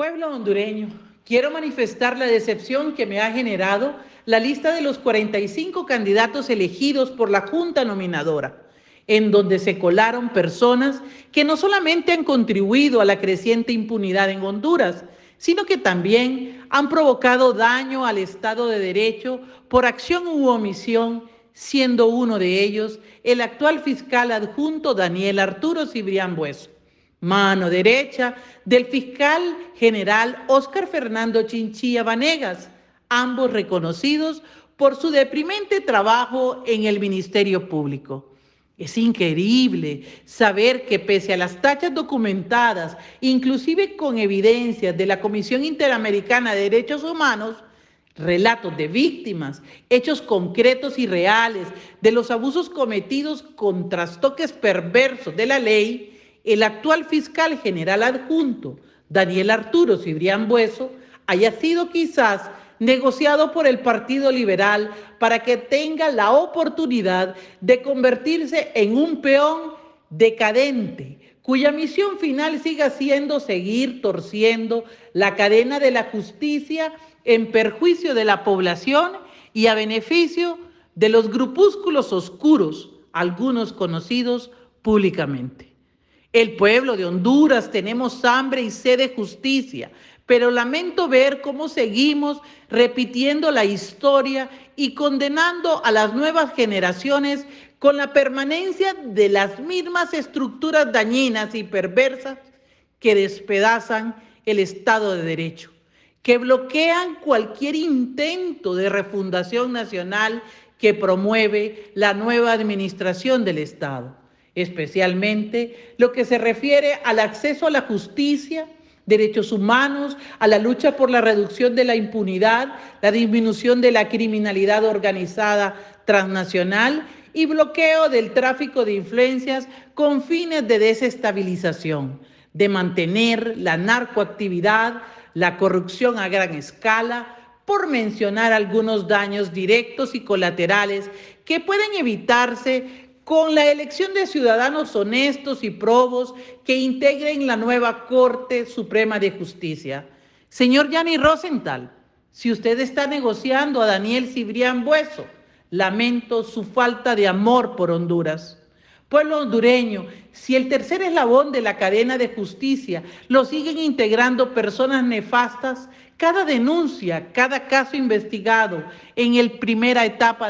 Pueblo hondureño, quiero manifestar la decepción que me ha generado la lista de los 45 candidatos elegidos por la Junta Nominadora, en donde se colaron personas que no solamente han contribuido a la creciente impunidad en Honduras, sino que también han provocado daño al Estado de Derecho por acción u omisión, siendo uno de ellos el actual fiscal adjunto Daniel Arturo Cibrián Bueso. Mano derecha del fiscal general Óscar Fernando Chinchilla Vanegas, ambos reconocidos por su deprimente trabajo en el Ministerio Público. Es increíble saber que pese a las tachas documentadas, inclusive con evidencias de la Comisión Interamericana de Derechos Humanos, relatos de víctimas, hechos concretos y reales de los abusos cometidos con trastoques perversos de la ley, el actual fiscal general adjunto, Daniel Arturo Cibrián Bueso, haya sido quizás negociado por el Partido Liberal para que tenga la oportunidad de convertirse en un peón decadente, cuya misión final siga siendo seguir torciendo la cadena de la justicia en perjuicio de la población y a beneficio de los grupúsculos oscuros, algunos conocidos públicamente. El pueblo de Honduras tenemos hambre y sed de justicia, pero lamento ver cómo seguimos repitiendo la historia y condenando a las nuevas generaciones con la permanencia de las mismas estructuras dañinas y perversas que despedazan el Estado de Derecho, que bloquean cualquier intento de refundación nacional que promueve la nueva administración del Estado especialmente lo que se refiere al acceso a la justicia, derechos humanos, a la lucha por la reducción de la impunidad, la disminución de la criminalidad organizada transnacional y bloqueo del tráfico de influencias con fines de desestabilización, de mantener la narcoactividad, la corrupción a gran escala, por mencionar algunos daños directos y colaterales que pueden evitarse con la elección de ciudadanos honestos y probos que integren la nueva Corte Suprema de Justicia. Señor Yanni Rosenthal, si usted está negociando a Daniel Cibrián Bueso, lamento su falta de amor por Honduras. Pueblo hondureño, si el tercer eslabón de la cadena de justicia lo siguen integrando personas nefastas, cada denuncia, cada caso investigado en el primera etapa